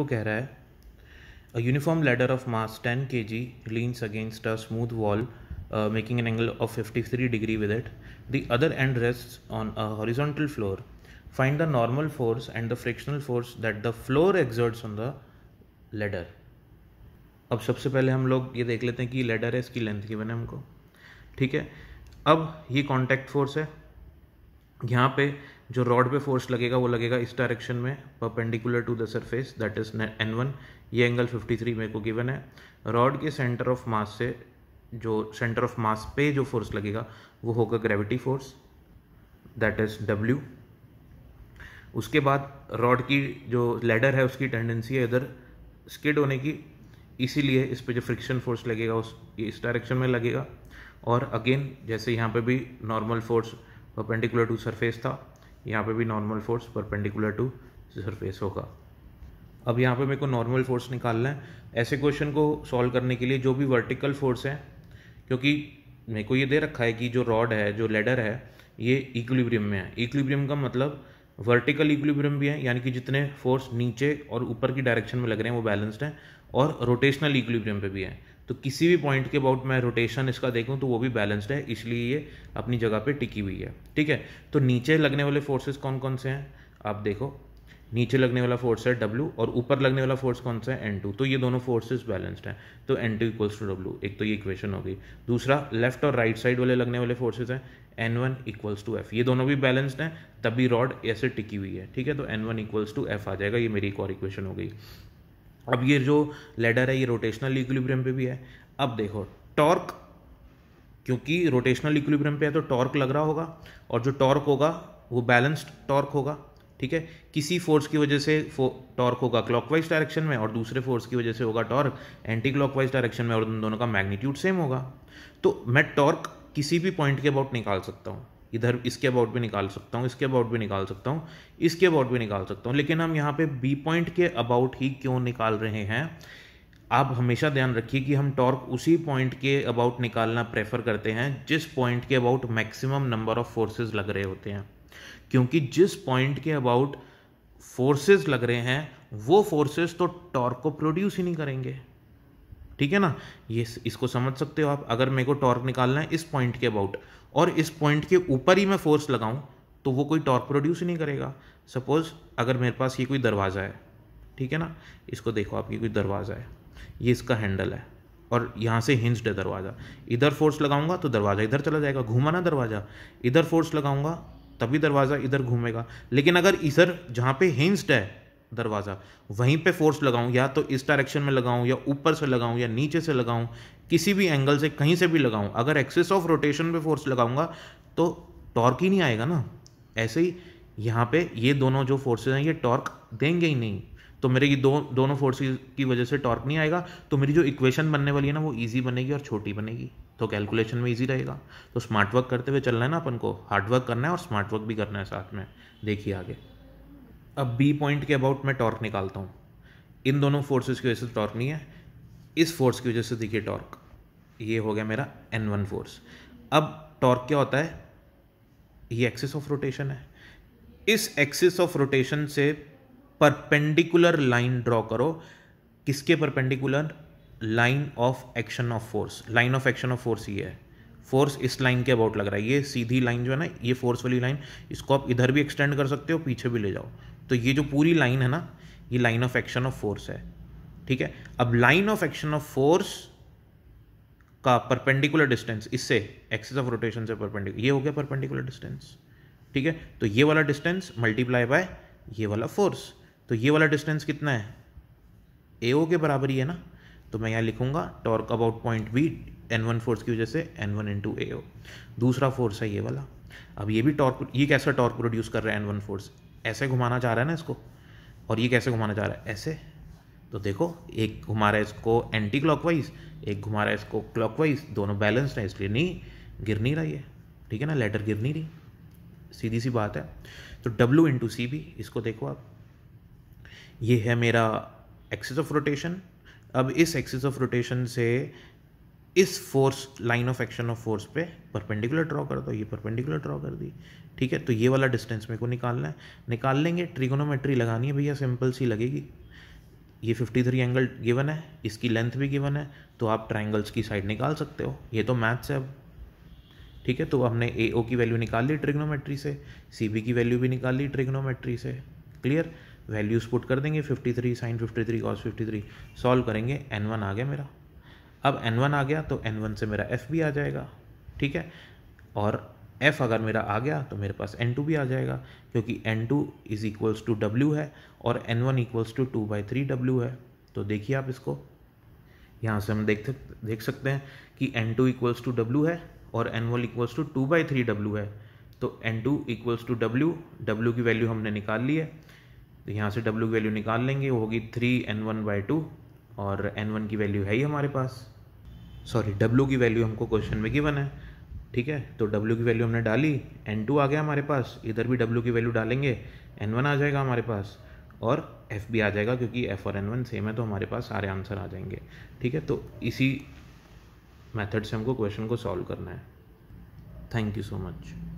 को कह रहा है a uniform ladder of mass ten K G leans against a smooth wall making an angle of fifty three degree with it the other end rest on a horizontal floor find the normal force and the frictional force that the floor exerts on the ladder अब सबसे पहले हम लोग ये देख लेते हैं कि लेडर है इसकी लेंथ की बने हमको ठीक है अब ये कॉन्टैक्ट फोर्स है यहाँ पे जो रॉड पे फोर्स लगेगा वो लगेगा इस डायरेक्शन में perpendicular to the surface that is N one ये एंगल 53 मेरे को गिवन है रॉड के सेंटर ऑफ मास से जो सेंटर ऑफ मास पे जो फोर्स लगेगा वो होगा gravity force that is W उसके बाद रॉड की जो लेडर है उसकी टेंडेंसी है इधर स्किड होने की इसीलिए इस पर जो फ्रिक्शन फोर्स लगेगा उस इस डायरेक्शन में लगेगा और अगेन जैसे यहाँ पे भी normal force perpendicular to surface था यहाँ पे भी normal force perpendicular to surface होगा अब यहाँ पे मेरे को नॉर्मल फोर्स निकालना है ऐसे क्वेश्चन को सॉल्व करने के लिए जो भी वर्टिकल फोर्स है क्योंकि मेरे को ये दे रखा है कि जो रॉड है जो लेडर है ये इक्विलिब्रियम में है इक्विलिब्रियम का मतलब वर्टिकल इक्विलिब्रियम भी है यानी कि जितने फोर्स नीचे और ऊपर की डायरेक्शन में लग रहे हैं वो बैलेंस्ड हैं और रोटेशनल इक्विलिब्रियम पे भी है तो किसी भी पॉइंट के अबाउट मैं रोटेशन इसका देखूं तो वो भी बैलेंस्ड है इसलिए ये अपनी जगह पे टिकी हुई है ठीक है तो नीचे लगने वाले फोर्सेस कौन कौन से हैं आप देखो नीचे लगने वाला फोर्स है डब्ल्यू और ऊपर लगने वाला फोर्स कौन सा है एन टू तो ये दोनों फोर्सेस बैलेंस्ड हैं तो N two equals to W एक तो ये इक्वेशन हो गई दूसरा लेफ्ट और राइट साइड वाले लगने वाले फोर्सेज हैं N one equals to F ये दोनों भी बैलेंस्ड हैं तभी रॉड ऐसे टिकी हुई है ठीक है तो N one equals to F आ जाएगा ये मेरी एक और इक्वेशन हो गई अब ये जो लेडर है ये रोटेशनल इक्विलिब्रियम पे भी है अब देखो टॉर्क क्योंकि रोटेशनल इक्विलिब्रियम पे है तो टॉर्क लग रहा होगा और जो टॉर्क होगा वो बैलेंस्ड टॉर्क होगा ठीक है किसी फोर्स की वजह से टॉर्क होगा क्लॉकवाइज डायरेक्शन में और दूसरे फोर्स की वजह से होगा टॉर्क एंटी क्लॉकवाइज डायरेक्शन में और उन दोनों का मैग्नीट्यूड सेम होगा तो मैं टॉर्क किसी भी पॉइंट के अबाउट निकाल सकता हूँ इधर इसके अबाउट भी निकाल सकता हूँ इसके अबाउट भी निकाल सकता हूँ इसके अबाउट भी निकाल सकता हूँ लेकिन हम यहाँ पे बी पॉइंट के अबाउट ही क्यों निकाल रहे हैं आप हमेशा ध्यान रखिए कि हम टॉर्क उसी पॉइंट के अबाउट निकालना प्रेफर करते हैं जिस पॉइंट के about maximum number of forces लग रहे होते हैं क्योंकि जिस पॉइंट के अबाउट फोर्सेज लग रहे हैं वो फोर्सेज तो टॉर्क को प्रोड्यूस ही नहीं करेंगे ठीक है ना ये इसको समझ सकते हो आप अगर मेरे को टॉर्क निकालना है इस पॉइंट के अबाउट और इस पॉइंट के ऊपर ही मैं फोर्स लगाऊँ तो वो कोई टॉर्क प्रोड्यूस नहीं करेगा सपोज़ अगर मेरे पास ये कोई दरवाज़ा है ठीक है ना इसको देखो आप ये कोई दरवाज़ा है ये इसका हैंडल है और यहाँ से हिंस्ड है दरवाज़ा इधर फोर्स लगाऊंगा तो दरवाज़ा इधर चला जाएगा घूमा ना दरवाज़ा इधर फोर्स लगाऊंगा तभी दरवाज़ा इधर घूमेगा लेकिन अगर इधर जहाँ पे हिंस्ड है दरवाज़ा वहीं पे फोर्स लगाऊं या तो इस डायरेक्शन में लगाऊं या ऊपर से लगाऊं या नीचे से लगाऊं किसी भी एंगल से कहीं से भी लगाऊं अगर एक्सेस ऑफ रोटेशन पे फोर्स लगाऊंगा तो टॉर्क ही नहीं आएगा ना ऐसे ही यहाँ पे ये दोनों जो फोर्सेज हैं ये टॉर्क देंगे ही नहीं तो मेरे ये दो दोनों फोर्सेज की वजह से टॉर्क नहीं आएगा तो मेरी जो इक्वेशन बनने वाली है ना वो ईजी बनेगी और छोटी बनेगी तो कैलकुलेशन में ईजी रहेगा तो स्मार्ट वर्क करते हुए चलना है ना अपन को हार्ड वर्क करना है और स्मार्ट वर्क भी करना है साथ में देखिए आगे अब बी पॉइंट के अबाउट मैं टॉर्क निकालता हूँ इन दोनों फोर्सेस की वजह से टॉर्क नहीं है इस फोर्स की वजह से देखिए टॉर्क ये हो गया मेरा एन वन फोर्स अब टॉर्क क्या होता है ये एक्सिस ऑफ रोटेशन है इस एक्सिस ऑफ रोटेशन से परपेंडिकुलर लाइन ड्रॉ करो किसके perpendicular line of action of force line of action of force ये है फोर्स इस लाइन के अबाउट लग रहा है ये सीधी लाइन जो है ना ये फोर्स वाली लाइन इसको आप इधर भी एक्सटेंड कर सकते हो पीछे भी ले जाओ तो ये जो पूरी लाइन है ना ये line of action of force है ठीक है अब line of action of force का परपेंडिकुलर डिस्टेंस इससे एक्सेस ऑफ रोटेशन से परपेंडिकुलर ये हो गया परपेंडिकुलर डिस्टेंस ठीक है तो ये वाला डिस्टेंस मल्टीप्लाई बाय ये वाला फोर्स तो ये वाला डिस्टेंस कितना है ए के बराबर ही है ना तो मैं यहाँ लिखूंगा torque about point B N one force की वजह से एन वन इंटू ए दूसरा फोर्स है ये वाला अब ये भी टॉर्क ये कैसा टॉर्क प्रोड्यूस कर रहा है एन वन फोर्स ऐसे घुमाना चाह रहा है ना इसको और ये कैसे घुमाना चाह रहा है ऐसे तो देखो एक घुमा रहा है इसको एंटी क्लॉकवाइज एक घुमा रहा है इसको क्लॉकवाइज दोनों बैलेंस्ड है इसलिए नहीं गिर नहीं रही है ठीक है ना लेटर गिर नहीं रही सीधी सी बात है तो डब्ल्यू इंटू सी भी इसको देखो आप ये है मेरा एक्सेस ऑफ रोटेशन अब इस एक्सेस ऑफ रोटेशन से इस force line of action of force पे परपेंडिकुलर ड्रॉ कर दो ये परपेंडिकुलर ड्रॉ कर दी ठीक है तो ये वाला डिस्टेंस मेरे को निकालना है निकाल लेंगे ट्रिगोनोमेट्री लगानी है भैया सिंपल सी लगेगी ये 53 एंगल गिवन है इसकी लेंथ भी गिवन है तो आप ट्राइंगल्स की साइड निकाल सकते हो ये तो मैथ्स है अब ठीक है तो हमने ए ओ की वैल्यू निकाल ली ट्रिग्नोमेट्री से सी बी की वैल्यू भी निकाल ली ट्रिग्नोमेट्री से क्लियर वैल्यूज पुट कर देंगे 53 sine fifty three cos three solve करेंगे एन वन आ गया मेरा अब एन वन आ गया तो एन वन से मेरा एफ़ भी आ जाएगा ठीक है और एफ़ अगर मेरा आ गया तो मेरे पास एन टू भी आ जाएगा क्योंकि N two is equals to W है और N one equals to two by three W है तो देखिए आप इसको यहाँ से हम देख देख सकते हैं कि N two equals to W है और N one equals to two by three W है तो N two equals to W W की वैल्यू हमने निकाल ली है तो यहाँ से डब्ल्यू की वैल्यू निकाल लेंगे वो होगी three N one by two और एन वन की वैल्यू है ही हमारे पास सॉरी डब्ल्यू की वैल्यू हमको क्वेश्चन में गिवन है ठीक है तो डब्ल्यू की वैल्यू हमने डाली एन टू आ गया हमारे पास इधर भी डब्ल्यू की वैल्यू डालेंगे एन वन आ जाएगा हमारे पास और एफ भी आ जाएगा क्योंकि एफ और एन वन सेम है तो हमारे पास सारे आंसर आ जाएंगे ठीक है तो इसी मेथड से हमको क्वेश्चन को सॉल्व करना है थैंक यू सो मच